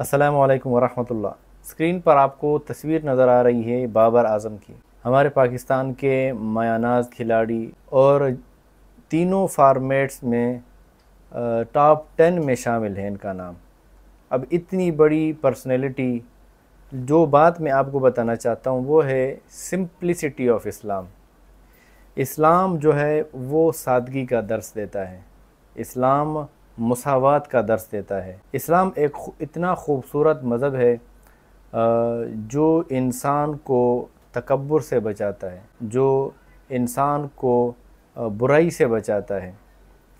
असलकम वालेकुम स्क्रीन पर आपको तस्वीर नज़र आ रही है बाबर आजम की हमारे पाकिस्तान के मायानाज खिलाड़ी और तीनों फार्मेट्स में टॉप टेन में शामिल हैं इनका नाम अब इतनी बड़ी पर्सनैलिटी जो बात मैं आपको बताना चाहता हूँ वो है सिंप्लिसिटी ऑफ इस्लाम इस्लाम जो है वो सादगी का दर्स देता है इस्लाम मसावत का दर्स देता है इस्लाम एक इतना खूबसूरत मज़हब है जो इंसान को तकबर से बचाता है जो इंसान को बुराई से बचाता है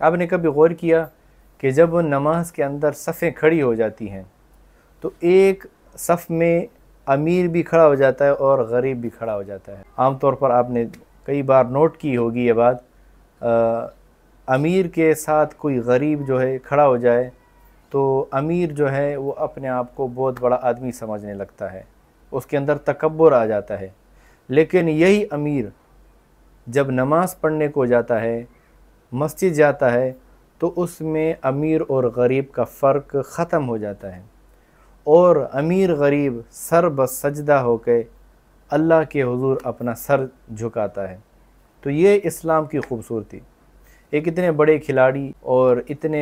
आपने कभी गौर किया कि जब नमाज के अंदर सफ़ें खड़ी हो जाती हैं तो एक सफ़ में अमीर भी खड़ा हो जाता है और गरीब भी खड़ा हो जाता है आमतौर पर आपने कई बार नोट की होगी ये बात अमीर के साथ कोई गरीब जो है खड़ा हो जाए तो अमीर जो है वो अपने आप को बहुत बड़ा आदमी समझने लगता है उसके अंदर तकबर आ जाता है लेकिन यही अमीर जब नमाज़ पढ़ने को जाता है मस्जिद जाता है तो उसमें अमीर और गरीब का फ़र्क ख़त्म हो जाता है और अमीर गरीब सर बस सजदा होकर अल्लाह के हुजूर अपना सर झुकाता है तो ये इस्लाम की खूबसूरती एक इतने बड़े खिलाड़ी और इतने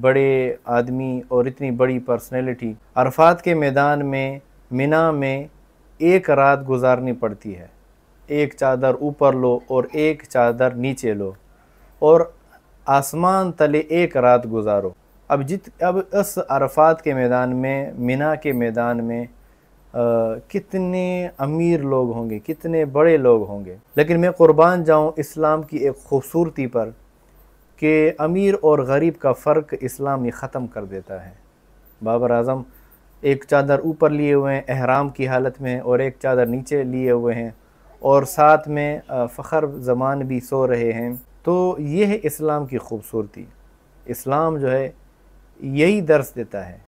बड़े आदमी और इतनी बड़ी पर्सनैलिटी अरफात के मैदान में मिना में एक रात गुजारनी पड़ती है एक चादर ऊपर लो और एक चादर नीचे लो और आसमान तले एक रात गुजारो अब जित अब इस अरफात के मैदान में मिना के मैदान में आ, कितने अमीर लोग होंगे कितने बड़े लोग होंगे लेकिन मैं क़ुरबान जाऊँ इस्लाम की एक खूबसूरती पर कि अमीर और गरीब का फ़र्क इस्लाम ही ख़त्म कर देता है बाबर आजम एक चादर ऊपर लिए हुए हैं अहराम की हालत में और एक चादर नीचे लिए हुए हैं और साथ में फ़खर जमान भी सो रहे हैं तो ये है इस्लाम की खूबसूरती इस्लाम जो है यही दर्स देता है